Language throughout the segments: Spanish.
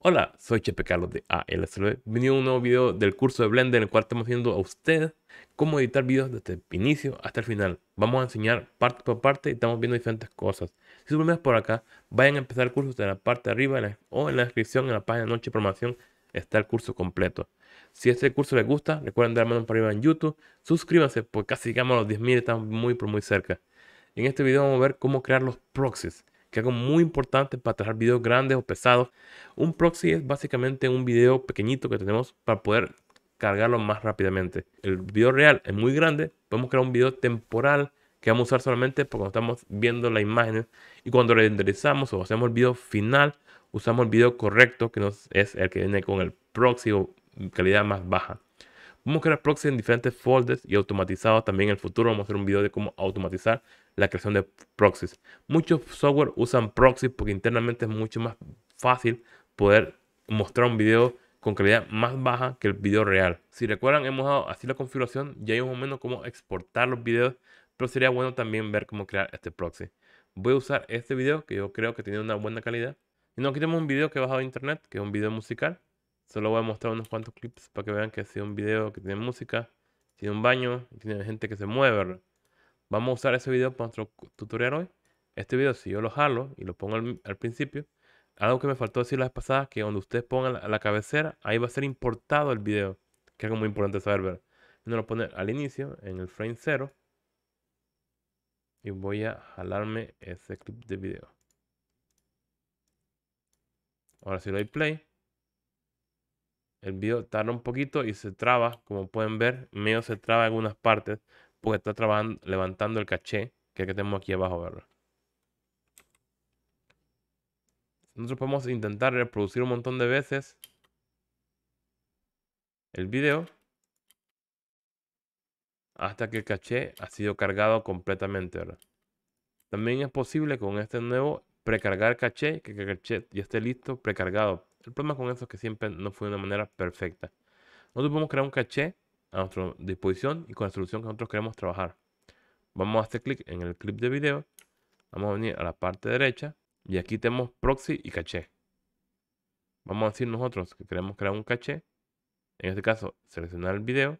Hola, soy Chepe Carlos de ALSLB. E. Bienvenido a un nuevo video del curso de Blender en el cual estamos viendo a usted cómo editar videos desde el inicio hasta el final. Vamos a enseñar parte por parte y estamos viendo diferentes cosas. Si su por acá, vayan a empezar cursos curso de la parte de arriba o en la descripción, en la página de Noche formación está el curso completo. Si este curso les gusta, recuerden darme un para arriba en YouTube, suscríbanse, porque casi llegamos a los 10.000, estamos muy, por muy cerca. En este video vamos a ver cómo crear los proxies que algo muy importante para trabajar videos grandes o pesados. Un proxy es básicamente un video pequeñito que tenemos para poder cargarlo más rápidamente. El video real es muy grande, podemos crear un video temporal que vamos a usar solamente porque estamos viendo la imágenes y cuando renderizamos o hacemos el video final, usamos el video correcto que nos es el que viene con el proxy o calidad más baja. Cómo crear proxies en diferentes folders y automatizados. También en el futuro vamos a hacer un video de cómo automatizar la creación de proxies. Muchos software usan proxies porque internamente es mucho más fácil poder mostrar un video con calidad más baja que el video real. Si recuerdan, hemos dado así la configuración, y hay un momento cómo exportar los videos, pero sería bueno también ver cómo crear este proxy. Voy a usar este video que yo creo que tiene una buena calidad. Y no, aquí tenemos un video que he bajado de internet, que es un video musical. Solo voy a mostrar unos cuantos clips para que vean que ha un video que tiene música, tiene un baño tiene gente que se mueve, Vamos a usar ese video para nuestro tutorial hoy. Este video, si yo lo jalo y lo pongo al, principio, algo que me faltó decir las pasadas, que donde ustedes pongan la, cabecera, ahí va a ser importado el video, que es algo muy importante saber, ver. Uno lo poner al inicio, en el frame 0. Y voy a jalarme ese clip de video. Ahora si lo doy play, el video tarda un poquito y se traba, como pueden ver, medio se traba en algunas partes porque está trabajando, levantando el caché que, que tenemos aquí abajo, Nosotros podemos intentar reproducir un montón de veces el video hasta que el caché ha sido cargado completamente, También es posible con este nuevo precargar caché, que el caché ya esté listo, precargado el problema con eso es que siempre no fue de una manera perfecta. Nosotros podemos crear un caché a nuestra disposición y con la solución que nosotros queremos trabajar. Vamos a hacer clic en el clip de video. Vamos a venir a la parte derecha y aquí tenemos proxy y caché. Vamos a decir nosotros que queremos crear un caché. En este caso, seleccionar el video.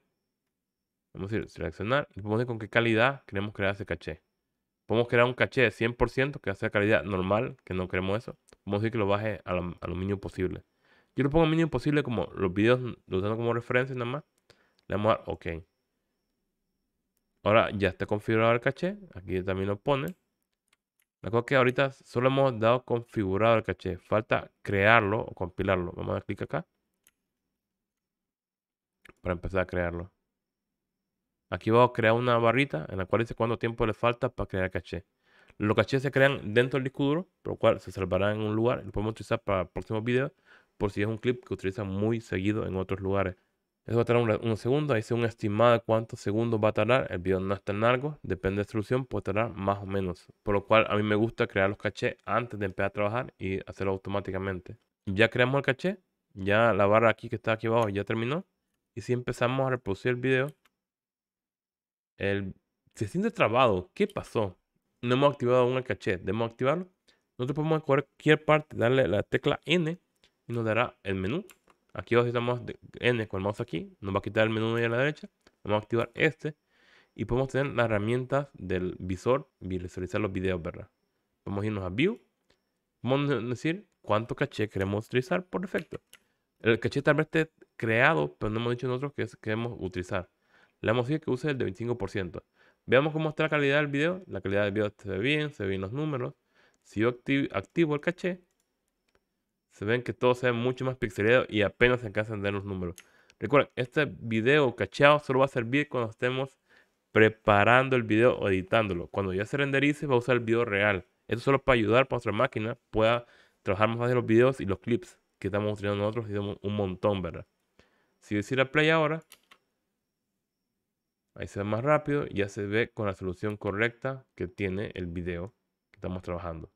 Vamos a decir seleccionar y podemos decir con qué calidad queremos crear ese caché. Podemos crear un caché de 100% que sea calidad normal, que no queremos eso vamos a decir que lo baje a lo, mínimo posible. Yo lo pongo a mínimo posible como los videos lo usando como referencia nada más. Le vamos a dar OK. Ahora ya está configurado el caché. Aquí también lo pone. La cosa que ahorita solo hemos dado configurado el caché. Falta crearlo o compilarlo. Vamos a dar clic acá. Para empezar a crearlo. Aquí vamos a crear una barrita en la cual dice cuánto tiempo le falta para crear el caché. Los cachés se crean dentro del disco duro, por lo cual se salvarán en un lugar y lo podemos utilizar para próximos videos, por si es un clip que utiliza muy seguido en otros lugares. Eso va a tardar unos segundos, ahí una estimada de cuántos segundos va a tardar, el video no es tan largo, depende de la solución, puede tardar más o menos. Por lo cual a mí me gusta crear los cachés antes de empezar a trabajar y hacerlo automáticamente. Ya creamos el caché, ya la barra aquí que está aquí abajo ya terminó. Y si empezamos a reproducir el video, el... se siente trabado. ¿Qué pasó? no hemos activado aún el caché. Debemos activarlo. Nosotros podemos en cualquier parte darle la tecla N y nos dará el menú. Aquí estamos N con el mouse aquí. Nos va a quitar el menú de a la derecha. Vamos a activar este. Y podemos tener las herramientas del visor, visualizar los videos, ¿verdad? Vamos a irnos a View. Vamos a decir cuánto caché queremos utilizar por defecto. El caché tal vez esté creado, pero no hemos dicho nosotros que queremos utilizar. Le vamos que use el de 25%. Veamos cómo está la calidad del video. La calidad del video se ve bien, se ven los números. Si yo activo, el caché, se ven que todo se ve mucho más pixelado y apenas se alcanzan a ver los números. Recuerden, este video cacheado solo va a servir cuando estemos preparando el video o editándolo. Cuando ya se renderice, va a usar el video real. Esto solo para ayudar para que nuestra máquina pueda trabajar más en los videos y los clips que estamos utilizando nosotros y un montón, ¿verdad? Si yo hiciera play ahora, Ahí se ve más rápido y ya se ve con la solución correcta que tiene el video que estamos trabajando.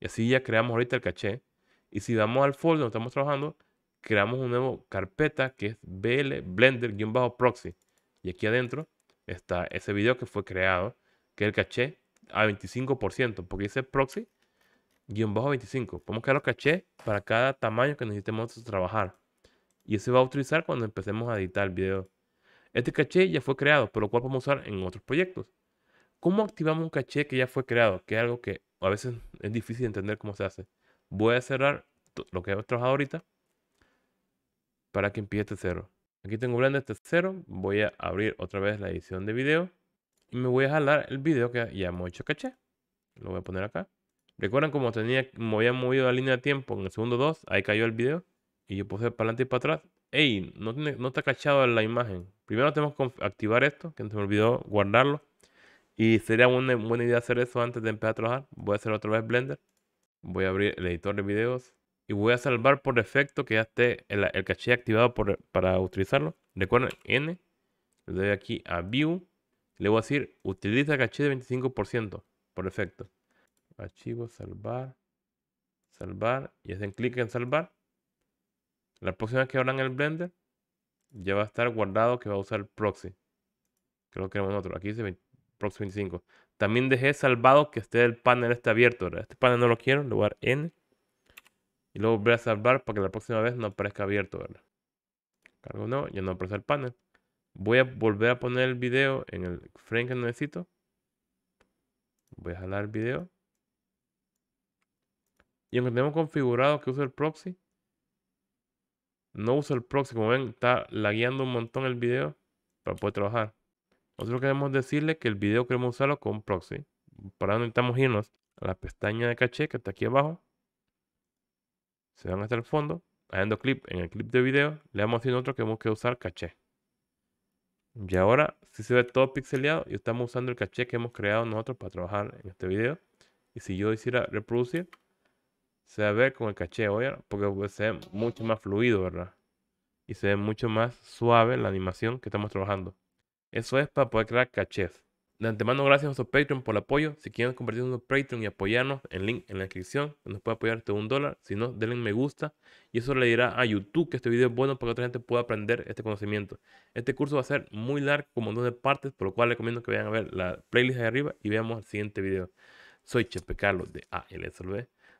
Y así ya creamos ahorita el caché. Y si damos al folder donde estamos trabajando, creamos una nueva carpeta que es BL Blender-proxy. Y aquí adentro está ese video que fue creado, que es el caché a 25%, porque dice proxy bajo 25. Podemos crear los cachés para cada tamaño que necesitemos trabajar. Y ese va a utilizar cuando empecemos a editar el video. Este caché ya fue creado, por lo cual podemos usar en otros proyectos. ¿Cómo activamos un caché que ya fue creado? Que es algo que a veces es difícil entender cómo se hace. Voy a cerrar lo que hemos trabajado ahorita para que empiece este cero. Aquí tengo Blender este cero. Voy a abrir otra vez la edición de video y me voy a jalar el video que ya hemos hecho caché. Lo voy a poner acá. ¿Recuerdan cómo tenía, me había movido la línea de tiempo en el segundo 2? Ahí cayó el video. Y yo puse para adelante y para atrás. Ey, no, está cachado en la imagen. Primero tenemos que activar esto, que se me olvidó guardarlo. Y sería una buena idea hacer eso antes de empezar a trabajar. Voy a hacer otra vez Blender. Voy a abrir el editor de videos. Y voy a salvar por defecto que ya esté el, caché activado para utilizarlo. Recuerden, N. Le doy aquí a View. Le voy a decir, utiliza caché de 25% por defecto. Archivo, salvar. Salvar. Y hacen clic en salvar. La próxima vez que abran el Blender, ya va a estar guardado que va a usar el proxy. Creo que queremos otro, Aquí dice proxy 25. También dejé salvado que esté el panel este abierto. Este panel no lo quiero, le voy a dar N. Y luego volver a salvar para que la próxima vez no aparezca abierto. ¿verdad? Cargo no, ya no aparece el panel. Voy a volver a poner el video en el frame que necesito. Voy a jalar el video. Y aunque tenemos configurado que use el proxy, no uso el proxy, como ven, está lagueando un montón el video para poder trabajar. Nosotros queremos decirle que el video queremos usarlo con proxy. Para donde necesitamos irnos a la pestaña de caché que está aquí abajo. Se van hasta el fondo. Haciendo clip en el clip de video, le damos a decir nosotros que hemos que usar caché. Y ahora si se ve todo pixeleado y estamos usando el caché que hemos creado nosotros para trabajar en este video. Y si yo hiciera reproducir, se va a ver con el caché, ¿oye? porque pues, se ve mucho más fluido, ¿verdad? Y se ve mucho más suave la animación que estamos trabajando. Eso es para poder crear cachés. De antemano, gracias a nuestro Patreon por el apoyo. Si quieren convertirse en un Patreon y apoyarnos, el link en la descripción nos puede apoyar hasta un dólar. Si no, denle me gusta y eso le dirá a YouTube que este video es bueno para que otra gente pueda aprender este conocimiento. Este curso va a ser muy largo, como dos de partes, por lo cual recomiendo que vayan a ver la playlist de arriba y veamos el siguiente video. Soy Chepe Carlos de ALSLB